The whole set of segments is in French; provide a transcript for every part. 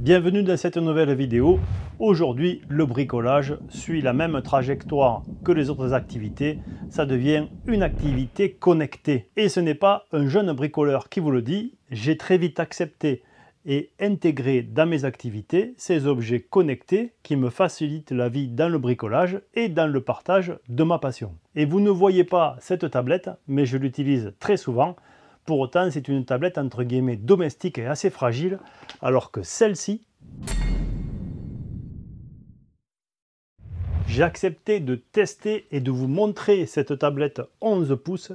Bienvenue dans cette nouvelle vidéo. Aujourd'hui, le bricolage suit la même trajectoire que les autres activités. Ça devient une activité connectée. Et ce n'est pas un jeune bricoleur qui vous le dit. J'ai très vite accepté et intégré dans mes activités ces objets connectés qui me facilitent la vie dans le bricolage et dans le partage de ma passion. Et vous ne voyez pas cette tablette, mais je l'utilise très souvent pour autant, c'est une tablette entre guillemets domestique et assez fragile, alors que celle-ci... J'ai accepté de tester et de vous montrer cette tablette 11 pouces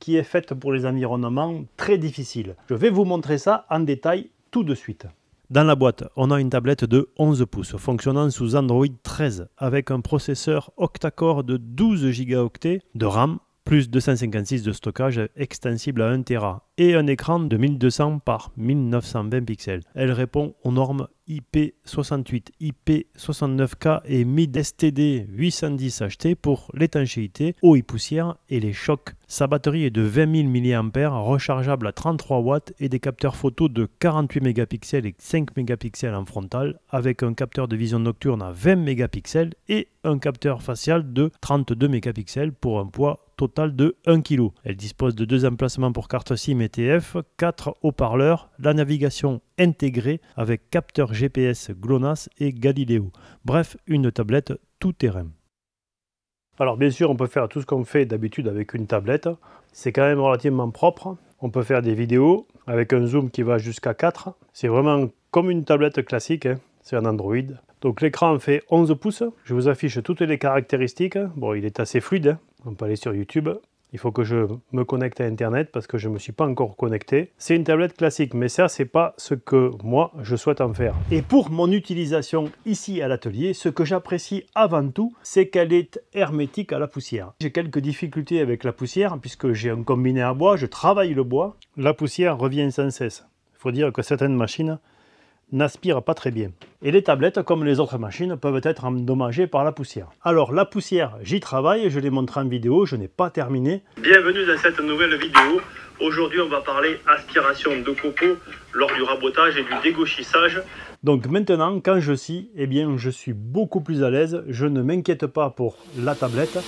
qui est faite pour les environnements très difficiles. Je vais vous montrer ça en détail tout de suite. Dans la boîte, on a une tablette de 11 pouces fonctionnant sous Android 13 avec un processeur octa-core de 12 Go de RAM plus 256 de stockage extensible à 1 Tera et un écran de 1200 par 1920 pixels. Elle répond aux normes IP68, IP69K et MID STD 810 HT pour l'étanchéité, eau et poussière et les chocs. Sa batterie est de 20 000 mAh, rechargeable à 33 watts et des capteurs photo de 48 mégapixels et 5 mégapixels en frontal avec un capteur de vision nocturne à 20 mégapixels et un capteur facial de 32 mégapixels pour un poids total de 1 kg. Elle dispose de deux emplacements pour carte SIM et TF, 4 haut-parleurs, la navigation intégrée avec capteur GPS GLONASS et Galileo. Bref, une tablette tout terrain. Alors bien sûr, on peut faire tout ce qu'on fait d'habitude avec une tablette. C'est quand même relativement propre. On peut faire des vidéos avec un zoom qui va jusqu'à 4. C'est vraiment comme une tablette classique. Hein. C'est un Android. Donc l'écran fait 11 pouces. Je vous affiche toutes les caractéristiques. Bon, il est assez fluide. Hein on peut aller sur YouTube. Il faut que je me connecte à Internet parce que je ne me suis pas encore connecté. C'est une tablette classique, mais ça, c'est pas ce que moi, je souhaite en faire. Et pour mon utilisation ici à l'atelier, ce que j'apprécie avant tout, c'est qu'elle est hermétique à la poussière. J'ai quelques difficultés avec la poussière puisque j'ai un combiné à bois, je travaille le bois. La poussière revient sans cesse. Il faut dire que certaines machines n'aspire pas très bien. Et les tablettes, comme les autres machines, peuvent être endommagées par la poussière. Alors la poussière, j'y travaille, je l'ai montré en vidéo, je n'ai pas terminé. Bienvenue dans cette nouvelle vidéo. Aujourd'hui, on va parler aspiration de coco lors du rabotage et du dégauchissage. Donc maintenant, quand je scie, eh bien, je suis beaucoup plus à l'aise. Je ne m'inquiète pas pour la tablette.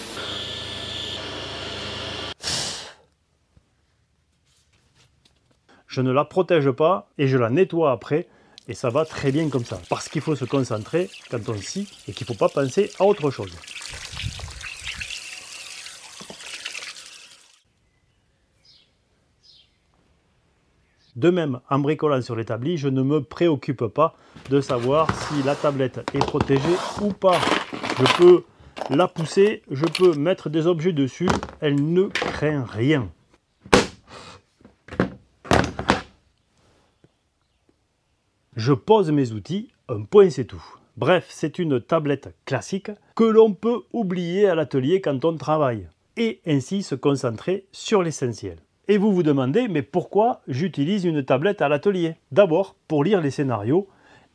Je ne la protège pas et je la nettoie après et ça va très bien comme ça. Parce qu'il faut se concentrer quand on scie et qu'il ne faut pas penser à autre chose. De même, en bricolant sur l'établi, je ne me préoccupe pas de savoir si la tablette est protégée ou pas. Je peux la pousser, je peux mettre des objets dessus, elle ne craint rien. je pose mes outils, un point c'est tout. Bref, c'est une tablette classique que l'on peut oublier à l'atelier quand on travaille et ainsi se concentrer sur l'essentiel. Et vous vous demandez, mais pourquoi j'utilise une tablette à l'atelier D'abord, pour lire les scénarios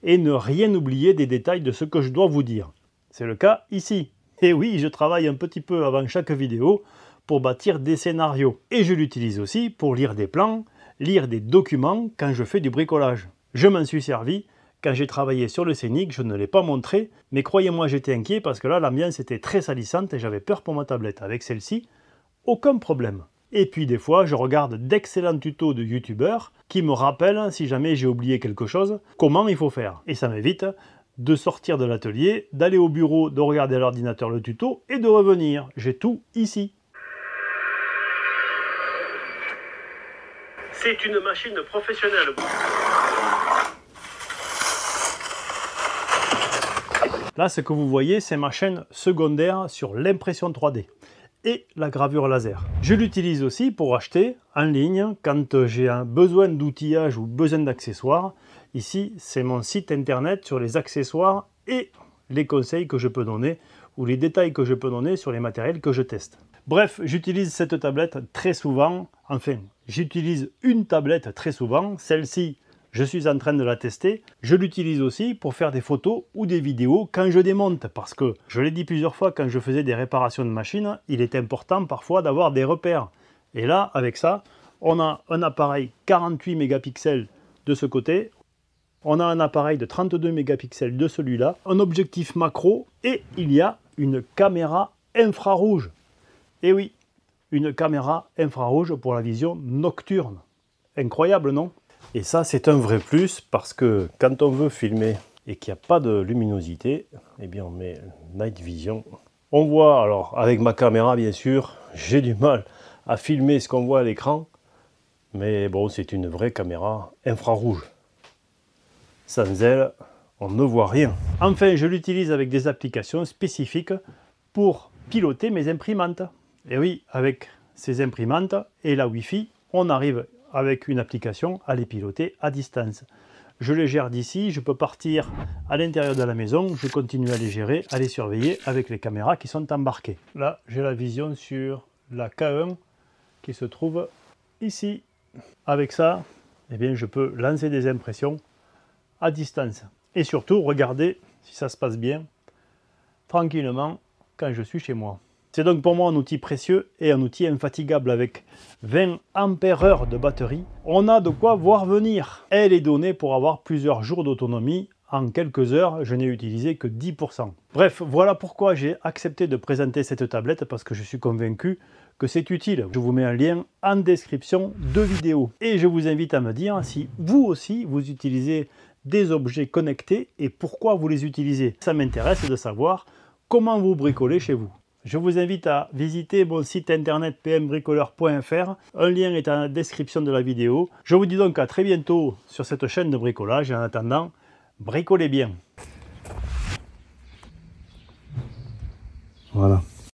et ne rien oublier des détails de ce que je dois vous dire. C'est le cas ici. Et oui, je travaille un petit peu avant chaque vidéo pour bâtir des scénarios. Et je l'utilise aussi pour lire des plans, lire des documents quand je fais du bricolage. Je m'en suis servi. Quand j'ai travaillé sur le scénic, je ne l'ai pas montré, mais croyez-moi, j'étais inquiet parce que là, l'ambiance était très salissante et j'avais peur pour ma tablette. Avec celle-ci, aucun problème. Et puis des fois, je regarde d'excellents tutos de youtubeurs qui me rappellent, hein, si jamais j'ai oublié quelque chose, comment il faut faire. Et ça m'évite de sortir de l'atelier, d'aller au bureau, de regarder à l'ordinateur le tuto et de revenir. J'ai tout ici. C'est une machine professionnelle. Là, ce que vous voyez, c'est ma chaîne secondaire sur l'impression 3D et la gravure laser. Je l'utilise aussi pour acheter en ligne quand j'ai un besoin d'outillage ou besoin d'accessoires. Ici, c'est mon site internet sur les accessoires et les conseils que je peux donner ou les détails que je peux donner sur les matériels que je teste. Bref, j'utilise cette tablette très souvent. Enfin, j'utilise une tablette très souvent. Celle-ci, je suis en train de la tester. Je l'utilise aussi pour faire des photos ou des vidéos quand je démonte, parce que je l'ai dit plusieurs fois quand je faisais des réparations de machines, il est important parfois d'avoir des repères. Et là, avec ça, on a un appareil 48 mégapixels de ce côté, on a un appareil de 32 mégapixels de celui-là, un objectif macro et il y a une caméra infrarouge. Et oui, une caméra infrarouge pour la vision nocturne. Incroyable, non et ça, c'est un vrai plus parce que quand on veut filmer et qu'il n'y a pas de luminosité, eh bien on met Night Vision. On voit, alors avec ma caméra bien sûr, j'ai du mal à filmer ce qu'on voit à l'écran, mais bon, c'est une vraie caméra infrarouge. Sans elle, on ne voit rien. Enfin, je l'utilise avec des applications spécifiques pour piloter mes imprimantes. Et oui, avec ces imprimantes et la Wi-Fi, on arrive avec une application à les piloter à distance. Je les gère d'ici, je peux partir à l'intérieur de la maison, je continue à les gérer, à les surveiller avec les caméras qui sont embarquées. Là, j'ai la vision sur la K1 qui se trouve ici. Avec ça, eh bien, je peux lancer des impressions à distance. Et surtout, regarder si ça se passe bien, tranquillement, quand je suis chez moi. C'est donc pour moi un outil précieux et un outil infatigable avec 20 ampères de batterie. On a de quoi voir venir Elle est donnée pour avoir plusieurs jours d'autonomie. En quelques heures, je n'ai utilisé que 10%. Bref, voilà pourquoi j'ai accepté de présenter cette tablette parce que je suis convaincu que c'est utile. Je vous mets un lien en description de vidéo. Et je vous invite à me dire si vous aussi vous utilisez des objets connectés et pourquoi vous les utilisez. Ça m'intéresse de savoir comment vous bricolez chez vous. Je vous invite à visiter mon site internet pmbricoleur.fr. Un lien est en la description de la vidéo. Je vous dis donc à très bientôt sur cette chaîne de bricolage. En attendant, bricolez bien. Voilà.